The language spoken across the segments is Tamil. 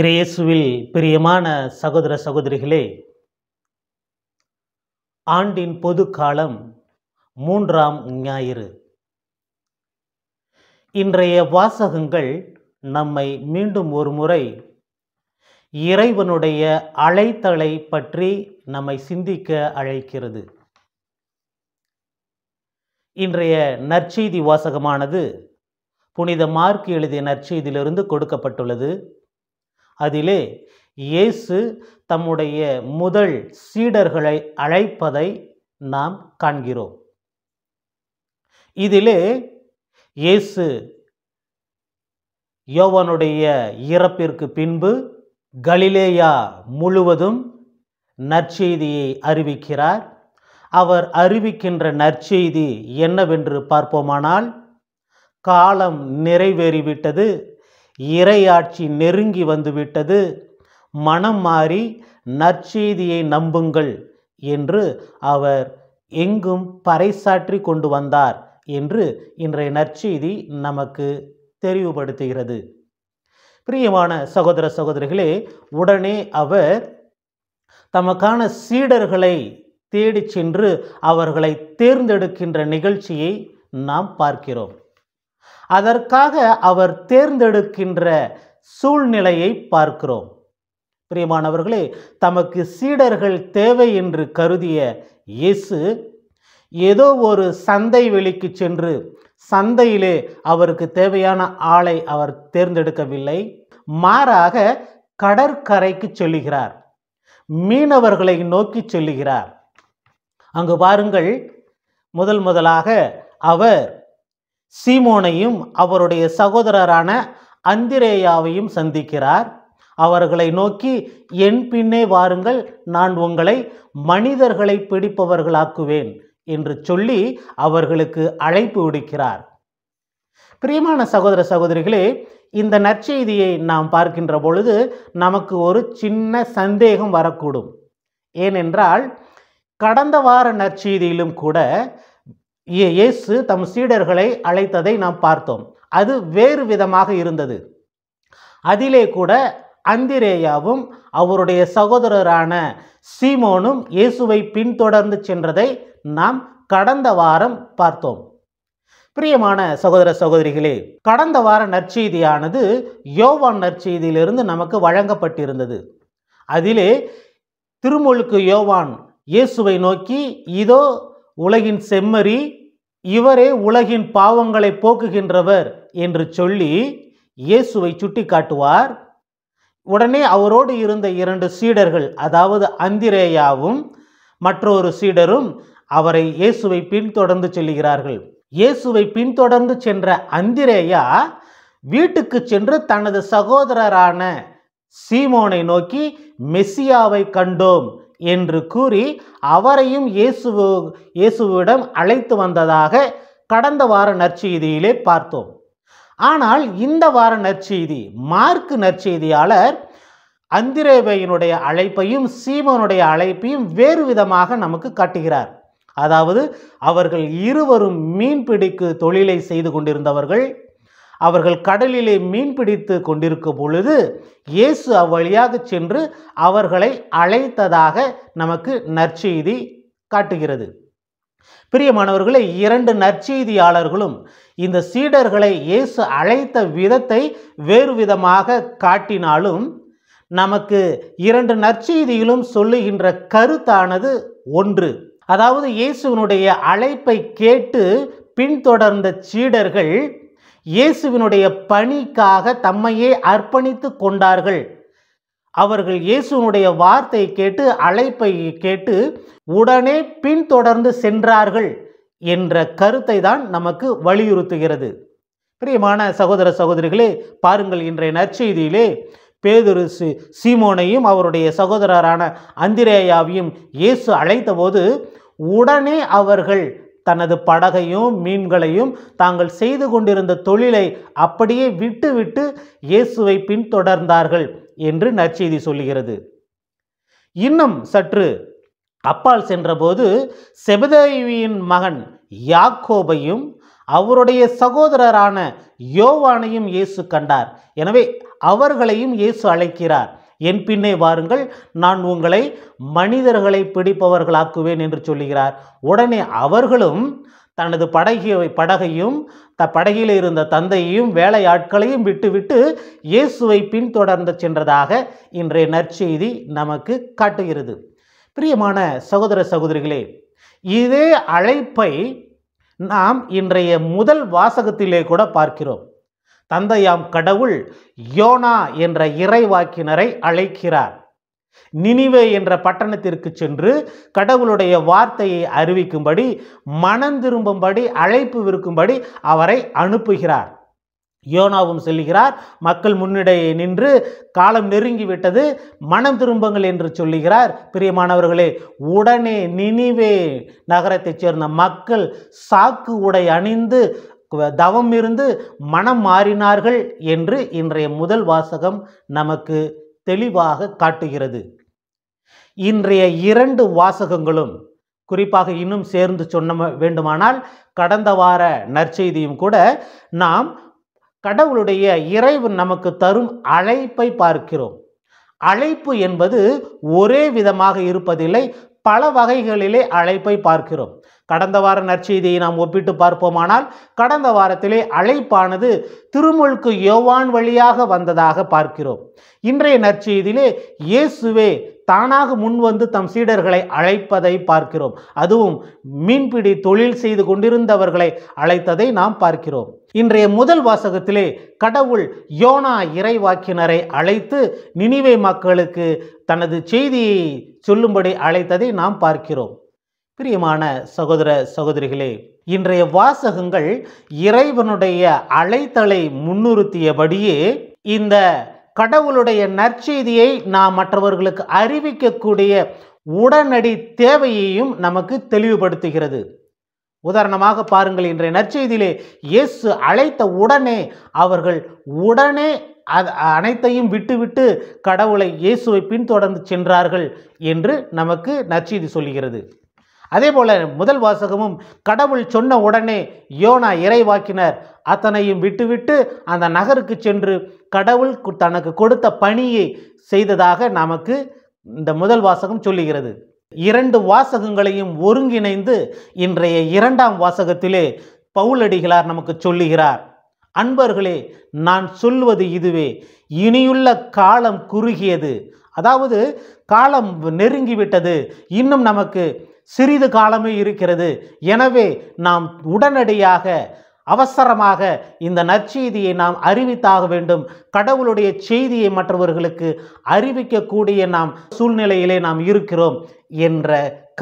இறையேசுவில் பிரியமான சகோதர சகோதரிகளே ஆண்டின் பொது காலம் மூன்றாம் ஞாயிறு இன்றைய வாசகங்கள் நம்மை மீண்டும் ஒரு முறை இறைவனுடைய அழைத்தலை பற்றி நம்மை சிந்திக்க அழைக்கிறது இன்றைய நற்செய்தி வாசகமானது புனித மார்க் எழுதிய நற்செய்தியிலிருந்து கொடுக்கப்பட்டுள்ளது அதிலே இயேசு தம்முடைய முதல் சீடர்களை அழைப்பதை நாம் காண்கிறோம் இதிலே இயேசு யோவனுடைய இறப்பிற்கு பின்பு கலிலேயா முழுவதும் நற்செய்தியை அறிவிக்கிறார் அவர் அறிவிக்கின்ற நற்செய்தி என்னவென்று பார்ப்போமானால் காலம் நிறைவேறிவிட்டது இறையாட்சி நெருங்கி வந்துவிட்டது மனம் மாறி நற்செய்தியை நம்புங்கள் என்று அவர் எங்கும் பறைசாற்றி கொண்டு வந்தார் என்று இன்றைய நற்செய்தி நமக்கு தெரிவுபடுத்துகிறது பிரியமான சகோதர சகோதரிகளே உடனே அவர் தமக்கான சீடர்களை தேடிச் சென்று அவர்களை தேர்ந்தெடுக்கின்ற நிகழ்ச்சியை நாம் பார்க்கிறோம் அதற்காக அவர் தேர்ந்தெடுக்கின்ற சூழ்நிலையை பார்க்கிறோம் பிரியமானவர்களே தமக்கு சீடர்கள் தேவை என்று கருதிய இயேசு ஏதோ ஒரு சந்தை வெளிக்கு சென்று சந்தையிலே அவருக்கு தேவையான ஆளை அவர் தேர்ந்தெடுக்கவில்லை மாறாக கடற்கரைக்கு செல்லுகிறார் மீனவர்களை நோக்கி செல்லுகிறார் அங்கு பாருங்கள் முதல் முதலாக அவர் சீமோனையும் அவருடைய சகோதரரான அந்திரேயாவையும் சந்திக்கிறார் அவர்களை நோக்கி என் பின்னே வாருங்கள் நான் உங்களை மனிதர்களை பிடிப்பவர்களாக்குவேன் என்று சொல்லி அவர்களுக்கு அழைப்பு விடுக்கிறார் பிரியமான சகோதர சகோதரிகளே இந்த நற்செய்தியை நாம் பார்க்கின்ற பொழுது நமக்கு ஒரு சின்ன சந்தேகம் வரக்கூடும் ஏனென்றால் கடந்த வார நற்செய்தியிலும் கூட இயேசு தம் சீடர்களை அழைத்ததை நாம் பார்த்தோம் அது வேறு விதமாக இருந்தது அதிலே கூட அந்திரேயாவும் அவருடைய சகோதரரான சீமோனும் இயேசுவை பின்தொடர்ந்து சென்றதை நாம் கடந்த வாரம் பார்த்தோம் பிரியமான சகோதர சகோதரிகளே கடந்த வார நற்செய்தியானது யோவான் நற்செய்தியிலிருந்து நமக்கு வழங்கப்பட்டிருந்தது அதிலே திருமுழுக்கு யோவான் இயேசுவை நோக்கி இதோ உலகின் செம்மறி இவரே உலகின் பாவங்களை போக்குகின்றவர் என்று சொல்லி இயேசுவை சுட்டி காட்டுவார் உடனே அவரோடு இருந்த இரண்டு சீடர்கள் அதாவது அந்திரேயாவும் மற்றொரு சீடரும் அவரை இயேசுவை பின்தொடர்ந்து செல்கிறார்கள் இயேசுவை பின்தொடர்ந்து சென்ற அந்திரேயா வீட்டுக்கு சென்று தனது சகோதரரான சீமோனை நோக்கி மெஸ்ஸியாவை கண்டோம் என்று கூறி அவரையும் இயேசுவு இயேசுவிடம் அழைத்து வந்ததாக கடந்த வார நற்செய்தியிலே பார்த்தோம் ஆனால் இந்த வார நற்செய்தி மார்க்கு நற்செய்தியாளர் அந்திரேவையினுடைய அழைப்பையும் சீமனுடைய அழைப்பையும் வேறு விதமாக நமக்கு காட்டுகிறார் அதாவது அவர்கள் இருவரும் மீன்பிடிக்கு தொழிலை செய்து கொண்டிருந்தவர்கள் அவர்கள் கடலிலே மீன் பிடித்து கொண்டிருக்கும் பொழுது இயேசு அவ்வழியாக சென்று அவர்களை அழைத்ததாக நமக்கு நற்செய்தி காட்டுகிறது பிரியமானவர்களே இரண்டு நற்செய்தியாளர்களும் இந்த சீடர்களை இயேசு அழைத்த விதத்தை வேறு விதமாக காட்டினாலும் நமக்கு இரண்டு நற்செய்தியிலும் சொல்லுகின்ற கருத்தானது ஒன்று அதாவது இயேசுவனுடைய அழைப்பை கேட்டு பின்தொடர்ந்த சீடர்கள் இயேசுவினுடைய பணிக்காக தம்மையே அர்ப்பணித்து கொண்டார்கள் அவர்கள் இயேசுனுடைய வார்த்தை கேட்டு அழைப்பை கேட்டு உடனே பின்தொடர்ந்து சென்றார்கள் என்ற கருத்தை தான் நமக்கு வலியுறுத்துகிறது பிரியமான சகோதர சகோதரிகளே பாருங்கள் இன்றைய நற்செய்தியிலே பேதுரு சீமோனையும் அவருடைய சகோதரரான அந்திரேயாவையும் இயேசு அழைத்தபோது உடனே அவர்கள் தனது படகையும் மீன்களையும் தாங்கள் செய்து கொண்டிருந்த தொழிலை அப்படியே விட்டுவிட்டு இயேசுவை பின்தொடர்ந்தார்கள் என்று நற்செய்தி சொல்லுகிறது இன்னும் சற்று அப்பால் சென்றபோது செபதேவியின் மகன் யாக்கோபையும் அவருடைய சகோதரரான யோவானையும் இயேசு கண்டார் எனவே அவர்களையும் இயேசு அழைக்கிறார் என் பின்னே வாருங்கள் நான் உங்களை மனிதர்களை பிடிப்பவர்களாக்குவேன் என்று சொல்லுகிறார் உடனே அவர்களும் தனது படகிய படகையும் த படகில் இருந்த தந்தையையும் வேலையாட்களையும் விட்டுவிட்டு இயேசுவை பின்தொடர்ந்து சென்றதாக இன்றைய நற்செய்தி நமக்கு காட்டுகிறது பிரியமான சகோதர சகோதரிகளே இதே அழைப்பை நாம் இன்றைய முதல் வாசகத்திலே கூட பார்க்கிறோம் தந்தையாம் கடவுள் யோனா என்ற இறைவாக்கினரை அழைக்கிறார் நினிவே என்ற பட்டணத்திற்கு சென்று கடவுளுடைய வார்த்தையை அறிவிக்கும்படி மனம் திரும்பும்படி அழைப்பு விற்கும்படி அவரை அனுப்புகிறார் யோனாவும் செல்கிறார் மக்கள் முன்னிடையே நின்று காலம் நெருங்கிவிட்டது மனம் திரும்புங்கள் என்று சொல்லுகிறார் பிரியமானவர்களே உடனே நினிவே நகரத்தைச் சேர்ந்த மக்கள் சாக்கு உடை அணிந்து தவம் இருந்து மனம் மாறினார்கள் என்று இன்றைய முதல் வாசகம் நமக்கு தெளிவாக காட்டுகிறது இன்றைய இரண்டு வாசகங்களும் குறிப்பாக இன்னும் சேர்ந்து சொன்ன வேண்டுமானால் கடந்த வார நற்செய்தியும் கூட நாம் கடவுளுடைய இறைவு நமக்கு தரும் அழைப்பை பார்க்கிறோம் அழைப்பு என்பது ஒரே விதமாக இருப்பதில்லை பல வகைகளிலே அழைப்பை பார்க்கிறோம் கடந்த வார நற்செய்தியை நாம் ஒப்பிட்டு பார்ப்போமானால் கடந்த வாரத்திலே அழைப்பானது திருமுழுக்கு யோவான் வழியாக வந்ததாக பார்க்கிறோம் இன்றைய நற்செய்தியிலே இயேசுவே தானாக முன்வந்து தம் சீடர்களை அழைப்பதை பார்க்கிறோம் அதுவும் மீன்பிடி தொழில் செய்து கொண்டிருந்தவர்களை அழைத்ததை நாம் பார்க்கிறோம் இன்றைய முதல் வாசகத்திலே கடவுள் யோனா இறைவாக்கினரை அழைத்து நினைவை மக்களுக்கு தனது செய்தியை சொல்லும்படி அழைத்ததை நாம் பார்க்கிறோம் பிரியமான சகோதர சகோதரிகளே இன்றைய வாசகங்கள் இறைவனுடைய அழைத்தலை முன்னிறுத்தியபடியே இந்த கடவுளுடைய நற்செய்தியை நாம் மற்றவர்களுக்கு அறிவிக்கக்கூடிய உடனடி தேவையையும் நமக்கு தெளிவுபடுத்துகிறது உதாரணமாக பாருங்கள் இன்றைய நற்செய்தியிலே இயேசு அழைத்த உடனே அவர்கள் உடனே அனைத்தையும் விட்டுவிட்டு கடவுளை இயேசுவை பின்தொடர்ந்து சென்றார்கள் என்று நமக்கு நற்செய்தி சொல்கிறது அதே போல் முதல் வாசகமும் கடவுள் சொன்ன உடனே யோனா இறைவாக்கினர் அத்தனையும் விட்டுவிட்டு அந்த நகருக்கு சென்று கடவுள் தனக்கு கொடுத்த பணியை செய்ததாக நமக்கு இந்த முதல் வாசகம் சொல்லுகிறது இரண்டு வாசகங்களையும் ஒருங்கிணைந்து இன்றைய இரண்டாம் வாசகத்திலே பவுலடிகளார் நமக்கு சொல்லுகிறார் அன்பர்களே நான் சொல்வது இதுவே இனியுள்ள காலம் குறுகியது அதாவது காலம் நெருங்கிவிட்டது இன்னும் நமக்கு சிறிது காலமே இருக்கிறது எனவே நாம் உடனடியாக அவசரமாக இந்த நற்செய்தியை நாம் அறிவித்தாக வேண்டும் கடவுளுடைய செய்தியை மற்றவர்களுக்கு அறிவிக்கக்கூடிய நாம் சூழ்நிலையிலே நாம் இருக்கிறோம் என்ற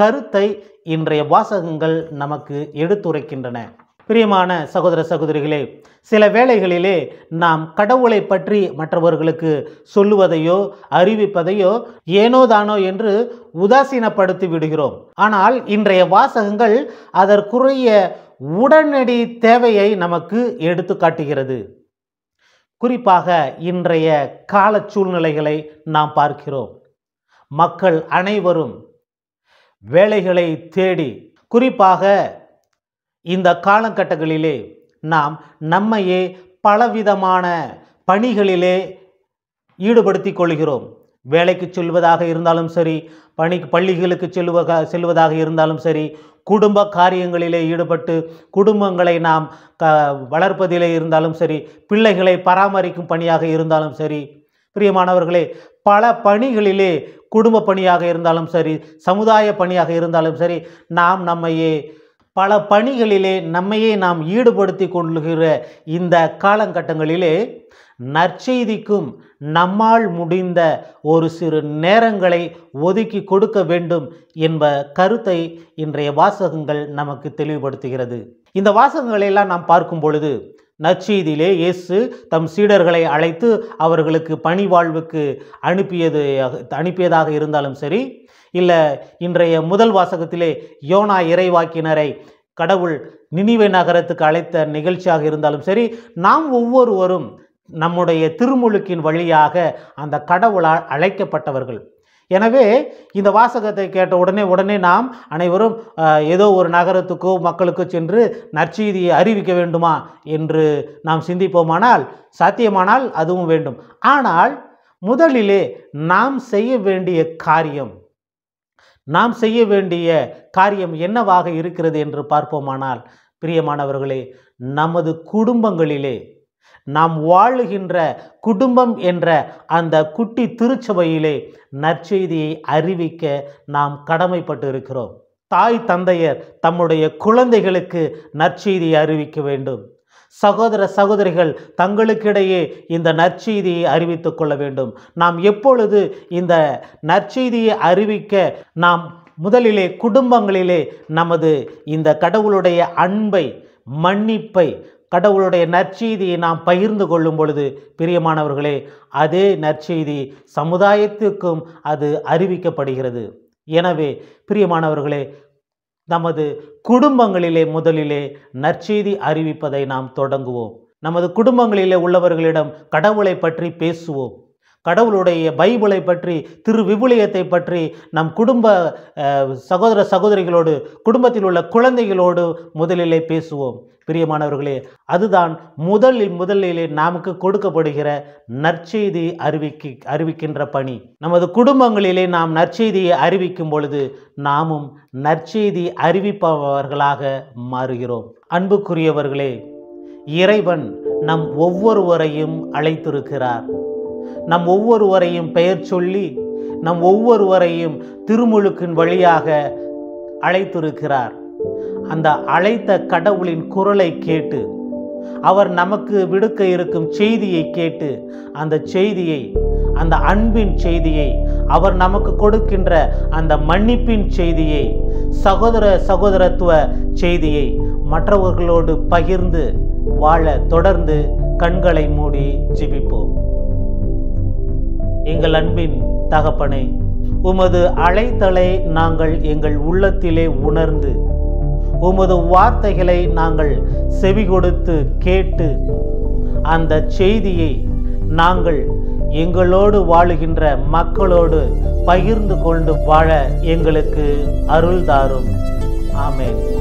கருத்தை இன்றைய வாசகங்கள் நமக்கு எடுத்துரைக்கின்றன பிரியமான சகோதர சகோதரிகளே சில வேளைகளிலே நாம் கடவுளை பற்றி மற்றவர்களுக்கு சொல்லுவதையோ அறிவிப்பதையோ ஏனோ தானோ என்று உதாசீனப்படுத்தி விடுகிறோம் ஆனால் இன்றைய வாசகங்கள் அதற்குரிய உடனடி தேவையை நமக்கு எடுத்து காட்டுகிறது குறிப்பாக இன்றைய கால சூழ்நிலைகளை நாம் பார்க்கிறோம் மக்கள் அனைவரும் வேலைகளை தேடி குறிப்பாக இந்த காலகட்டங்களிலே நாம் நம்மையே பலவிதமான பணிகளிலே ஈடுபடுத்தி கொள்கிறோம் வேலைக்கு செல்வதாக இருந்தாலும் சரி பணி பள்ளிகளுக்கு செல்வ செல்வதாக இருந்தாலும் சரி குடும்ப காரியங்களிலே ஈடுபட்டு குடும்பங்களை நாம் க வளர்ப்பதிலே இருந்தாலும் சரி பிள்ளைகளை பராமரிக்கும் பணியாக இருந்தாலும் சரி பிரியமானவர்களே பல பணிகளிலே குடும்ப பணியாக இருந்தாலும் சரி சமுதாய பணியாக இருந்தாலும் சரி நாம் நம்மையே பல பணிகளிலே நம்மையே நாம் ஈடுபடுத்தி கொள்கிற இந்த காலகட்டங்களிலே நற்செய்திக்கும் நம்மால் முடிந்த ஒரு சிறு நேரங்களை ஒதுக்கி கொடுக்க வேண்டும் என்ப கருத்தை இன்றைய வாசகங்கள் நமக்கு தெளிவுபடுத்துகிறது இந்த வாசகங்களை எல்லாம் நாம் பார்க்கும் பொழுது நற்செய்தியிலே இயேசு தம் சீடர்களை அழைத்து அவர்களுக்கு பணி வாழ்வுக்கு அனுப்பியது அனுப்பியதாக இருந்தாலும் சரி இல்லை இன்றைய முதல் வாசகத்திலே யோனா இறைவாக்கினரை கடவுள் நினிவை நகரத்துக்கு அழைத்த நிகழ்ச்சியாக இருந்தாலும் சரி நாம் ஒவ்வொருவரும் நம்முடைய திருமுழுக்கின் வழியாக அந்த கடவுளால் அழைக்கப்பட்டவர்கள் எனவே இந்த வாசகத்தை கேட்ட உடனே உடனே நாம் அனைவரும் ஏதோ ஒரு நகரத்துக்கோ மக்களுக்கோ சென்று நற்செய்தியை அறிவிக்க வேண்டுமா என்று நாம் சிந்திப்போமானால் சாத்தியமானால் அதுவும் வேண்டும் ஆனால் முதலிலே நாம் செய்ய வேண்டிய காரியம் நாம் செய்ய வேண்டிய காரியம் என்னவாக இருக்கிறது என்று பார்ப்போமானால் பிரியமானவர்களே நமது குடும்பங்களிலே நாம் வாழுகின்ற குடும்பம் என்ற அந்த குட்டி திருச்சபையிலே நற்செய்தியை அறிவிக்க நாம் கடமைப்பட்டு இருக்கிறோம் தாய் தந்தையர் தம்முடைய குழந்தைகளுக்கு நற்செய்தியை அறிவிக்க வேண்டும் சகோதர சகோதரிகள் தங்களுக்கிடையே இந்த நற்செய்தியை அறிவித்துக் கொள்ள வேண்டும் நாம் எப்பொழுது இந்த நற்செய்தியை அறிவிக்க நாம் முதலிலே குடும்பங்களிலே நமது இந்த கடவுளுடைய அன்பை மன்னிப்பை கடவுளுடைய நற்செய்தியை நாம் பகிர்ந்து கொள்ளும் பொழுது பிரியமானவர்களே அதே நற்செய்தி சமுதாயத்திற்கும் அது அறிவிக்கப்படுகிறது எனவே பிரியமானவர்களே நமது குடும்பங்களிலே முதலிலே நற்செய்தி அறிவிப்பதை நாம் தொடங்குவோம் நமது குடும்பங்களிலே உள்ளவர்களிடம் கடவுளை பற்றி பேசுவோம் கடவுளுடைய பைபிளை பற்றி திரு விபுலியத்தை பற்றி நம் குடும்ப சகோதர சகோதரிகளோடு குடும்பத்தில் உள்ள குழந்தைகளோடு முதலிலே பேசுவோம் பிரியமானவர்களே அதுதான் முதலில் முதலிலே நமக்கு கொடுக்கப்படுகிற நற்செய்தி அறிவிக்க அறிவிக்கின்ற பணி நமது குடும்பங்களிலே நாம் நற்செய்தியை அறிவிக்கும் பொழுது நாமும் நற்செய்தி அறிவிப்பவர்களாக மாறுகிறோம் அன்புக்குரியவர்களே இறைவன் நம் ஒவ்வொருவரையும் அழைத்திருக்கிறார் நம் ஒவ்வொருவரையும் பெயர் சொல்லி நம் ஒவ்வொருவரையும் திருமுழுக்கின் வழியாக அழைத்திருக்கிறார் அந்த அழைத்த கடவுளின் குரலை கேட்டு அவர் நமக்கு விடுக்க இருக்கும் செய்தியை கேட்டு அந்த செய்தியை அந்த அன்பின் செய்தியை அவர் நமக்கு கொடுக்கின்ற அந்த மன்னிப்பின் செய்தியை சகோதர சகோதரத்துவ செய்தியை மற்றவர்களோடு பகிர்ந்து வாழ தொடர்ந்து கண்களை மூடி ஜிபிப்போம் எங்கள் அன்பின் தகப்பனை உமது அழைத்தலை நாங்கள் எங்கள் உள்ளத்திலே உணர்ந்து உமது வார்த்தைகளை நாங்கள் செவி கொடுத்து கேட்டு அந்த செய்தியை நாங்கள் எங்களோடு வாழுகின்ற மக்களோடு பகிர்ந்து கொண்டு வாழ எங்களுக்கு அருள் தாரும் ஆமேன்